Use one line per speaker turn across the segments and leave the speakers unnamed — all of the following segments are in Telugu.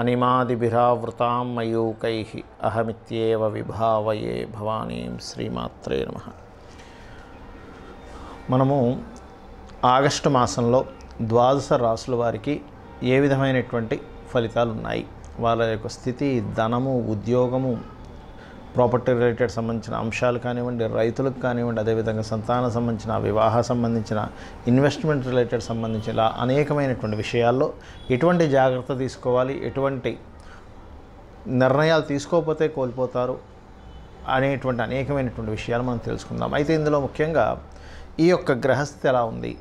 అనిమాదిభిరావృతాం మయూకై అహమిత్యేవ విభావయే భవానీం శ్రీమాత్రే నమ మనము ఆగస్టు మాసంలో ద్వాదశ రాసుల వారికి ఏ విధమైనటువంటి ఫలితాలు ఉన్నాయి వాళ్ళ యొక్క స్థితి ధనము ఉద్యోగము ప్రాపర్టీ రిలేటెడ్ సంబంధించిన అంశాలు కానివ్వండి రైతులకు కానివ్వండి అదేవిధంగా సంతాన సంబంధించిన వివాహ సంబంధించిన ఇన్వెస్ట్మెంట్ రిలేటెడ్ సంబంధించిన ఇలా అనేకమైనటువంటి విషయాల్లో ఎటువంటి జాగ్రత్త తీసుకోవాలి ఎటువంటి నిర్ణయాలు తీసుకోకపోతే కోల్పోతారు అనేటువంటి అనేకమైనటువంటి విషయాలు మనం తెలుసుకుందాం అయితే ఇందులో ముఖ్యంగా ఈ యొక్క గ్రహస్థితి ఎలా ఉంది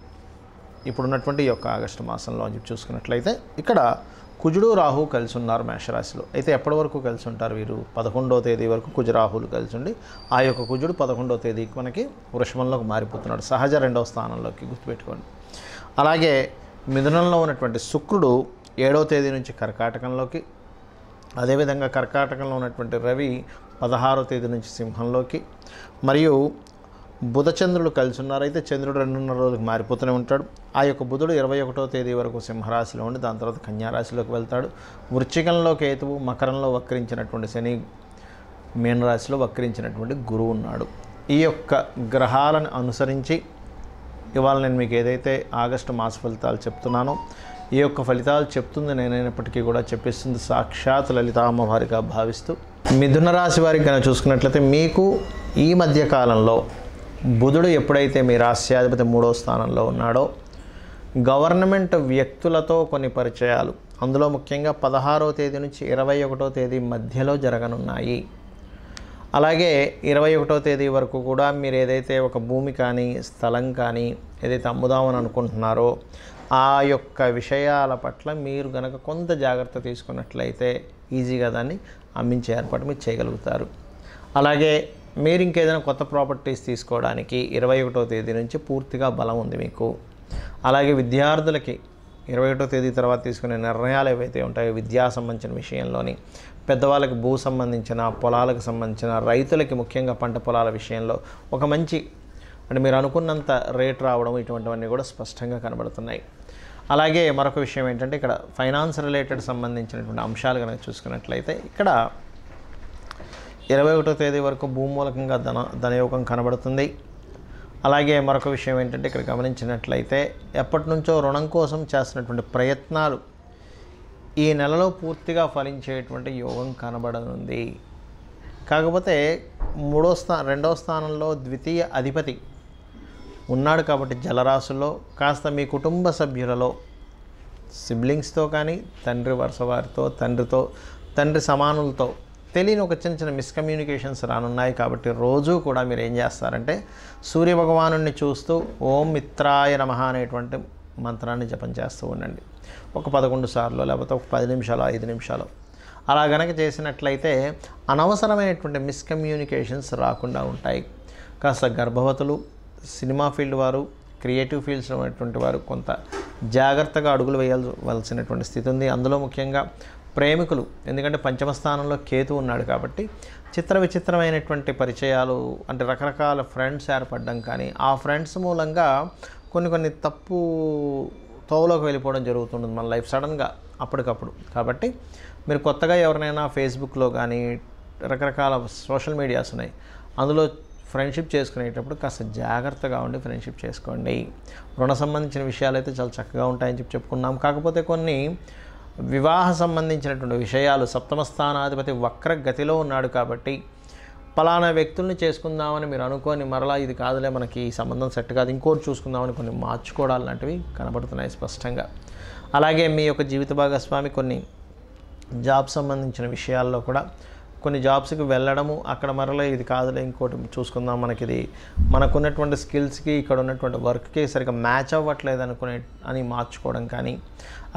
ఇప్పుడున్నటువంటి ఈ యొక్క ఆగస్టు మాసంలో అని చెప్పి చూసుకున్నట్లయితే ఇక్కడ కుజుడు రాహు కలిసి ఉన్నారు మేషరాశిలో అయితే ఎప్పటి వరకు కలిసి ఉంటారు వీరు పదకొండవ తేదీ వరకు కుజరాహువులు కలిసి ఉండి ఆ యొక్క కుజుడు పదకొండవ తేదీకి మనకి వృషమంలోకి మారిపోతున్నాడు సహజ రెండవ స్థానంలోకి గుర్తుపెట్టుకోండి అలాగే మిథునంలో ఉన్నటువంటి శుక్రుడు ఏడవ తేదీ నుంచి కర్కాటకంలోకి అదేవిధంగా కర్కాటకంలో ఉన్నటువంటి రవి పదహారో తేదీ నుంచి సింహంలోకి మరియు బుధ చంద్రుడు కలిసి ఉన్నారైతే చంద్రుడు రెండున్నర రోజులకు మారిపోతూనే ఉంటాడు ఆ యొక్క బుధుడు ఇరవై ఒకటో తేదీ వరకు సింహరాశిలో ఉండి దాని తర్వాత కన్యారాశిలోకి వెళ్తాడు వృచ్చికంలో కేతువు మకరంలో వక్రించినటువంటి శని మీనరాశిలో వక్రించినటువంటి గురువు ఉన్నాడు ఈ యొక్క గ్రహాలను అనుసరించి ఇవాళ నేను మీకు ఏదైతే ఆగస్టు మాస ఫలితాలు చెప్తున్నానో ఈ యొక్క ఫలితాలు చెప్తుంది నేనైనప్పటికీ కూడా చెప్పిస్తుంది సాక్షాత్ లలిత అమ్మవారిగా భావిస్తూ మిథున రాశి వారికి కనుక చూసుకున్నట్లయితే మీకు ఈ మధ్య కాలంలో బుధుడు ఎప్పుడైతే మీ రాష్ట్రాధిపతి మూడో స్థానంలో ఉన్నాడో గవర్నమెంట్ వ్యక్తులతో కొన్ని పరిచయాలు అందులో ముఖ్యంగా పదహారో తేదీ నుంచి ఇరవై ఒకటో తేదీ మధ్యలో జరగనున్నాయి అలాగే ఇరవై ఒకటో తేదీ వరకు కూడా మీరు ఏదైతే ఒక భూమి కానీ స్థలం కానీ ఏదైతే అమ్ముదామని అనుకుంటున్నారో ఆ యొక్క విషయాల పట్ల మీరు గనక కొంత జాగ్రత్త తీసుకున్నట్లయితే ఈజీగా దాన్ని అమ్మించే ఏర్పాటు మీరు చేయగలుగుతారు అలాగే మీరు ఇంకేదైనా కొత్త ప్రాపర్టీస్ తీసుకోవడానికి ఇరవై ఒకటో తేదీ నుంచి పూర్తిగా బలం ఉంది మీకు అలాగే విద్యార్థులకి ఇరవై ఒకటో తేదీ తర్వాత తీసుకునే నిర్ణయాలు ఏవైతే ఉంటాయో విద్యా సంబంధించిన విషయంలోని పెద్దవాళ్ళకి భూ సంబంధించిన పొలాలకు సంబంధించిన రైతులకి ముఖ్యంగా పంట పొలాల విషయంలో ఒక మంచి అంటే మీరు అనుకున్నంత రేట్ రావడం ఇటువంటివన్నీ కూడా స్పష్టంగా కనబడుతున్నాయి అలాగే మరొక విషయం ఏంటంటే ఇక్కడ ఫైనాన్స్ రిలేటెడ్ సంబంధించినటువంటి అంశాలు కనుక చూసుకున్నట్లయితే ఇక్కడ ఇరవై ఒకటో తేదీ వరకు భూమూలకంగా ధన ధనయోగం కనబడుతుంది అలాగే మరొక విషయం ఏంటంటే ఇక్కడ గమనించినట్లయితే ఎప్పటి నుంచో రుణం కోసం చేస్తున్నటువంటి ప్రయత్నాలు ఈ నెలలో పూర్తిగా ఫలించేటువంటి యోగం కనబడనుంది కాకపోతే మూడో స్థా రెండో స్థానంలో ద్వితీయ అధిపతి ఉన్నాడు కాబట్టి జలరాశుల్లో కాస్త మీ కుటుంబ సభ్యులలో సిబ్లింగ్స్తో కానీ తండ్రి వరుస వారితో తండ్రితో తండ్రి సమానులతో తెలియని ఒక చిన్న చిన్న మిస్కమ్యూనికేషన్స్ రానున్నాయి కాబట్టి రోజు కూడా మీరు ఏం చేస్తారంటే సూర్యభగవాను చూస్తూ ఓం మిత్రాయ నమ అనేటువంటి మంత్రాన్ని జపం చేస్తూ ఉండండి ఒక పదకొండు సార్లు లేకపోతే ఒక పది నిమిషాలు ఐదు నిమిషాలు అలా గనక చేసినట్లయితే అనవసరమైనటువంటి మిస్కమ్యూనికేషన్స్ రాకుండా ఉంటాయి కాస్త గర్భవతులు సినిమా ఫీల్డ్ వారు క్రియేటివ్ ఫీల్డ్స్ ఉన్నటువంటి వారు కొంత జాగ్రత్తగా అడుగులు వేయాల్సినటువంటి స్థితి ఉంది అందులో ముఖ్యంగా ప్రేమికులు ఎందుకంటే పంచమ స్థానంలో కేతు ఉన్నాడు కాబట్టి చిత్ర విచిత్రమైనటువంటి పరిచయాలు అంటే రకరకాల ఫ్రెండ్స్ ఏర్పడడం కానీ ఆ ఫ్రెండ్స్ మూలంగా కొన్ని కొన్ని తప్పు తోవలోకి వెళ్ళిపోవడం జరుగుతుంటుంది మన లైఫ్ సడన్గా అప్పటికప్పుడు కాబట్టి మీరు కొత్తగా ఎవరినైనా ఫేస్బుక్లో కానీ రకరకాల సోషల్ మీడియాస్ ఉన్నాయి అందులో ఫ్రెండ్షిప్ చేసుకునేటప్పుడు కాస్త జాగ్రత్తగా ఉండి ఫ్రెండ్షిప్ చేసుకోండి రుణ సంబంధించిన విషయాలు అయితే చాలా చక్కగా ఉంటాయని చెప్పి చెప్పుకున్నాం కాకపోతే కొన్ని వివాహ సంబంధించినటువంటి విషయాలు సప్తమ స్థానాధిపతి వక్ర గతిలో ఉన్నాడు కాబట్టి పలానా వ్యక్తుల్ని చేసుకుందామని మీరు అనుకోని మరలా ఇది కాదులే మనకి సంబంధం సెట్ కాదు ఇంకోటి చూసుకుందామని కొన్ని మార్చుకోవడాలు లాంటివి కనబడుతున్నాయి స్పష్టంగా అలాగే మీ యొక్క జీవిత భాగస్వామి కొన్ని జాబ్ సంబంధించిన విషయాల్లో కూడా కొన్ని జాబ్స్కి వెళ్ళడము అక్కడ మరలా ఇది కాదులే ఇంకోటి చూసుకుందాం మనకి ఇది మనకున్నటువంటి స్కిల్స్కి ఇక్కడ ఉన్నటువంటి వర్క్కి సరిగ్గా మ్యాచ్ అవ్వట్లేదు అనుకునే అని మార్చుకోవడం కానీ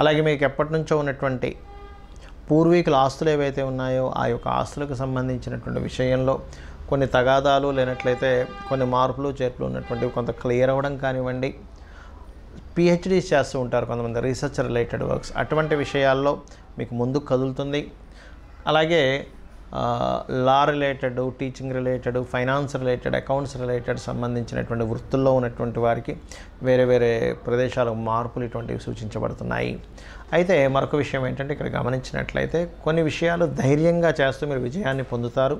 అలాగే మీకు ఎప్పటి నుంచో ఉన్నటువంటి పూర్వీకుల ఆస్తులు ఏవైతే ఉన్నాయో ఆ యొక్క ఆస్తులకు సంబంధించినటువంటి విషయంలో కొన్ని తగాదాలు లేనట్లయితే కొన్ని మార్పులు చేర్పులు ఉన్నటువంటివి కొంత క్లియర్ అవ్వడం కానివ్వండి పిహెచ్డీస్ చేస్తూ ఉంటారు కొంతమంది రీసెర్చ్ రిలేటెడ్ వర్క్స్ అటువంటి విషయాల్లో మీకు ముందుకు కదులుతుంది అలాగే law related teaching related finance related accounts related సంబంధించినటువంటి వృత్తుల్లో ఉన్నటువంటి వారికి వేరే వేరే ప్రదేశాలకు మార్పులు ఇటువంటివి సూచించబడుతున్నాయి అయితే మరొక విషయం ఏంటంటే ఇక్కడ గమనించినట్లయితే కొన్ని విషయాలు ధైర్యంగా చేస్తూ మీరు విజయాన్ని పొందుతారు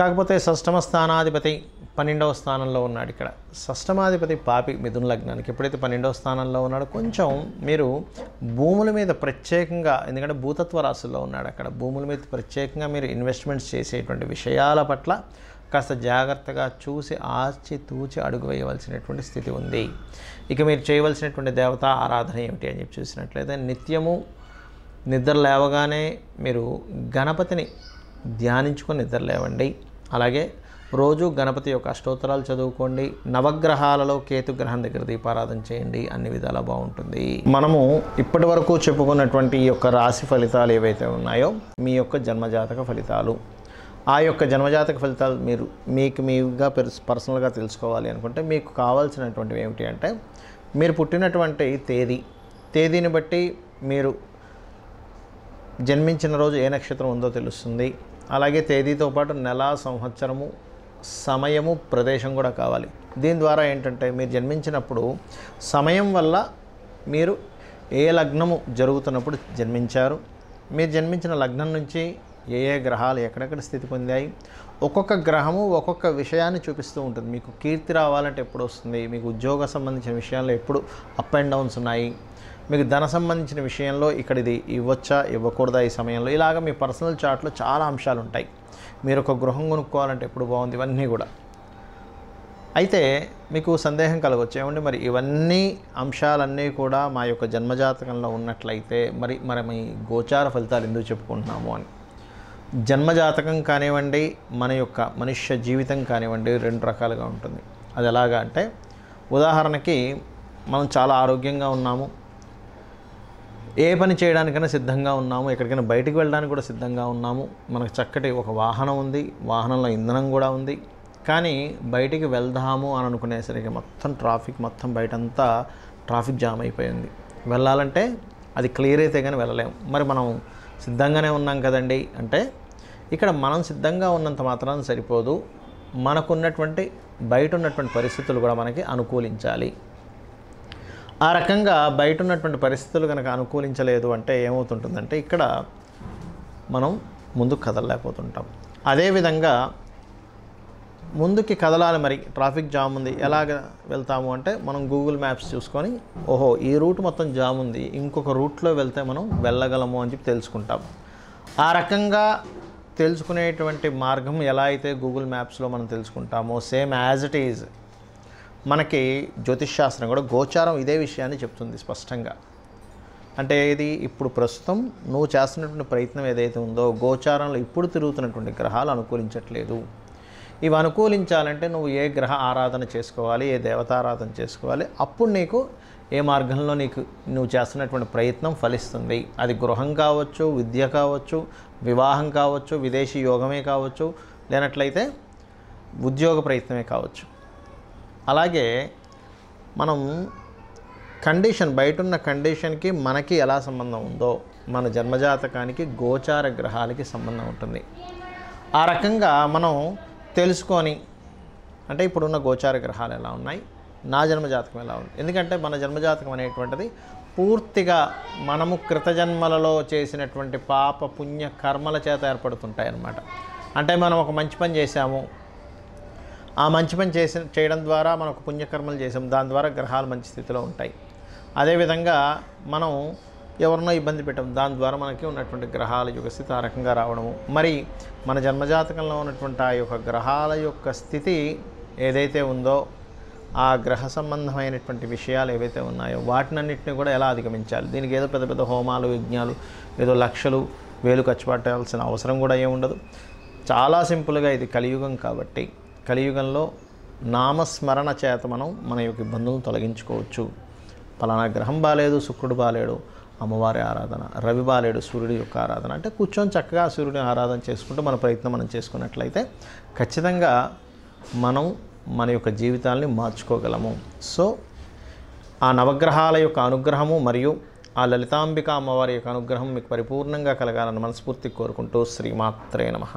కాకపోతే షష్టమ స్థానాధిపతి పన్నెండవ స్థానంలో ఉన్నాడు ఇక్కడ షష్టమాధిపతి పాపి మిథున లగ్నానికి ఎప్పుడైతే పన్నెండవ స్థానంలో ఉన్నాడో కొంచెం మీరు భూముల మీద ప్రత్యేకంగా ఎందుకంటే భూతత్వ రాశుల్లో ఉన్నాడు అక్కడ భూముల మీద ప్రత్యేకంగా మీరు ఇన్వెస్ట్మెంట్స్ చేసేటువంటి విషయాల పట్ల కాస్త జాగ్రత్తగా చూసి ఆచి తూచి అడుగు వేయవలసినటువంటి స్థితి ఉంది ఇక మీరు చేయవలసినటువంటి దేవత ఆరాధన ఏమిటి అని చెప్పి చూసినట్లయితే నిత్యము నిద్ర లేవగానే మీరు గణపతిని ధ్యానించుకొని నిద్రలేవండి అలాగే రోజు గణపతి యొక్క అష్టోత్తరాలు చదువుకోండి నవగ్రహాలలో కేతు గ్రహం దగ్గర దీపారాధన చేయండి అన్ని విధాలా బాగుంటుంది మనము ఇప్పటి వరకు చెప్పుకున్నటువంటి ఈ యొక్క రాశి ఫలితాలు ఏవైతే ఉన్నాయో మీ యొక్క జన్మజాతక ఫలితాలు ఆ యొక్క జన్మజాతక ఫలితాలు మీరు మీకు మీగా పర్సనల్గా తెలుసుకోవాలి అనుకుంటే మీకు కావాల్సినటువంటివి ఏమిటి అంటే మీరు పుట్టినటువంటి తేదీ తేదీని బట్టి మీరు జన్మించిన రోజు ఏ నక్షత్రం ఉందో తెలుస్తుంది అలాగే తేదీతో పాటు నెల సంవత్సరము సమయము ప్రదేశం కూడా కావాలి దీని ద్వారా ఏంటంటే మీరు జన్మించినప్పుడు సమయం వల్ల మీరు ఏ లగ్నము జరుగుతున్నప్పుడు జన్మించారు మీరు జన్మించిన లగ్నం నుంచి ఏ ఏ గ్రహాలు ఎక్కడెక్కడ స్థితి పొందాయి ఒక్కొక్క గ్రహము ఒక్కొక్క విషయాన్ని చూపిస్తూ ఉంటుంది మీకు కీర్తి రావాలంటే ఎప్పుడు వస్తుంది మీకు ఉద్యోగ సంబంధించిన విషయాల్లో ఎప్పుడు అప్ అండ్ డౌన్స్ ఉన్నాయి మీకు ధన సంబంధించిన విషయంలో ఇక్కడ ఇది ఇవ్వచ్చా ఇవ్వకూడదా ఈ సమయంలో ఇలాగ మీ పర్సనల్ చార్ట్లో చాలా అంశాలు ఉంటాయి మీరు ఒక గృహం కొనుక్కోవాలంటే ఎప్పుడు బాగుంది ఇవన్నీ కూడా అయితే మీకు సందేహం కలగవచ్చు ఏమండి మరి ఇవన్నీ అంశాలన్నీ కూడా మా యొక్క జన్మజాతకంలో ఉన్నట్లయితే మరి మరి మీ గోచార ఫలితాలు ఎందుకు చెప్పుకుంటున్నాము అని జన్మజాతకం కానివ్వండి మన యొక్క మనుష్య జీవితం కానివ్వండి రెండు రకాలుగా ఉంటుంది అది ఎలాగా అంటే ఉదాహరణకి మనం చాలా ఆరోగ్యంగా ఉన్నాము ఏ పని చేయడానికైనా సిద్ధంగా ఉన్నాము ఎక్కడికైనా బయటికి వెళ్ళడానికి కూడా సిద్ధంగా ఉన్నాము మనకు చక్కటి ఒక వాహనం ఉంది వాహనంలో ఇంధనం కూడా ఉంది కానీ బయటికి వెళ్దాము అని అనుకునేసరికి మొత్తం ట్రాఫిక్ మొత్తం బయటంతా ట్రాఫిక్ జామ్ అయిపోయింది వెళ్ళాలంటే అది క్లియర్ అయితే కానీ వెళ్ళలేము మరి మనం సిద్ధంగానే ఉన్నాం కదండి అంటే ఇక్కడ మనం సిద్ధంగా ఉన్నంత మాత్రం సరిపోదు మనకున్నటువంటి బయట ఉన్నటువంటి పరిస్థితులు కూడా మనకి అనుకూలించాలి ఆ రకంగా బయట ఉన్నటువంటి పరిస్థితులు కనుక అనుకూలించలేదు అంటే ఏమవుతుంటుందంటే ఇక్కడ మనం ముందుకు కదలలేకపోతుంటాం అదేవిధంగా ముందుకి కదలాలి మరి ట్రాఫిక్ జామ్ ఉంది ఎలాగ వెళ్తాము అంటే మనం గూగుల్ మ్యాప్స్ చూసుకొని ఓహో ఈ రూట్ మొత్తం జామ్ ఉంది ఇంకొక రూట్లో వెళ్తే మనం వెళ్ళగలము అని చెప్పి తెలుసుకుంటాం ఆ రకంగా తెలుసుకునేటువంటి మార్గం ఎలా అయితే గూగుల్ మ్యాప్స్లో మనం తెలుసుకుంటామో సేమ్ యాజ్ ఇట్ ఈజ్ మనకి జ్యోతిష్శాస్త్రం కూడా గోచారం ఇదే విషయాన్ని చెప్తుంది స్పష్టంగా అంటే ఇది ఇప్పుడు ప్రస్తుతం నువ్వు చేస్తున్నటువంటి ప్రయత్నం ఏదైతే ఉందో గోచారంలో ఇప్పుడు తిరుగుతున్నటువంటి గ్రహాలు అనుకూలించట్లేదు ఇవి అనుకూలించాలంటే నువ్వు ఏ గ్రహ ఆరాధన చేసుకోవాలి ఏ దేవతారాధన చేసుకోవాలి అప్పుడు నీకు ఏ మార్గంలో నీకు నువ్వు చేస్తున్నటువంటి ప్రయత్నం ఫలిస్తుంది అది గృహం కావచ్చు విద్య కావచ్చు వివాహం కావచ్చు విదేశీ యోగమే కావచ్చు లేనట్లయితే ఉద్యోగ ప్రయత్నమే కావచ్చు అలాగే మనం కండిషన్ బయట ఉన్న కండిషన్కి మనకి ఎలా సంబంధం ఉందో మన జన్మజాతకానికి గోచార గ్రహాలకి సంబంధం ఉంటుంది ఆ రకంగా మనం తెలుసుకొని అంటే ఇప్పుడున్న గోచార గ్రహాలు ఎలా ఉన్నాయి నా జన్మజాతకం ఎలా ఉంది ఎందుకంటే మన జన్మజాతకం అనేటువంటిది పూర్తిగా మనము కృతజన్మలలో చేసినటువంటి పాప పుణ్య కర్మల చేత ఏర్పడుతుంటాయి అన్నమాట అంటే మనం ఒక మంచి పని చేశాము ఆ మంచి పని చేసి చేయడం ద్వారా మనకు పుణ్యకర్మలు చేసాం దాని ద్వారా గ్రహాలు మంచి స్థితిలో ఉంటాయి అదేవిధంగా మనం ఎవరినో ఇబ్బంది పెట్టడం దాని ద్వారా మనకి ఉన్నటువంటి గ్రహాల యొక్క స్థితి ఆ రకంగా రావడము మరి మన జన్మజాతకంలో ఉన్నటువంటి ఆ యొక్క గ్రహాల యొక్క స్థితి ఏదైతే ఉందో ఆ గ్రహ సంబంధమైనటువంటి విషయాలు ఏవైతే ఉన్నాయో వాటినన్నింటినీ కూడా ఎలా అధిగమించాలి దీనికి ఏదో పెద్ద పెద్ద హోమాలు యజ్ఞాలు ఏదో లక్షలు వేలు ఖర్చు పెట్టాల్సిన అవసరం కూడా ఏముండదు చాలా సింపుల్గా ఇది కలియుగం కాబట్టి కలియుగంలో నామస్మరణ చేత మనం మన యొక్క ఇబ్బందులను తొలగించుకోవచ్చు పలానా గ్రహం బాగాలేదు శుక్రుడు బాగాలేడు అమ్మవారి ఆరాధన రవి బాలేడు సూర్యుడి యొక్క ఆరాధన అంటే కూర్చొని చక్కగా సూర్యుడిని ఆరాధన చేసుకుంటూ మన ప్రయత్నం మనం చేసుకున్నట్లయితే ఖచ్చితంగా మనం మన యొక్క జీవితాల్ని మార్చుకోగలము సో ఆ నవగ్రహాల యొక్క అనుగ్రహము మరియు ఆ లలితాంబిక అమ్మవారి యొక్క అనుగ్రహం మీకు పరిపూర్ణంగా కలగాలని మనస్ఫూర్తి కోరుకుంటూ శ్రీమాత్రే నమ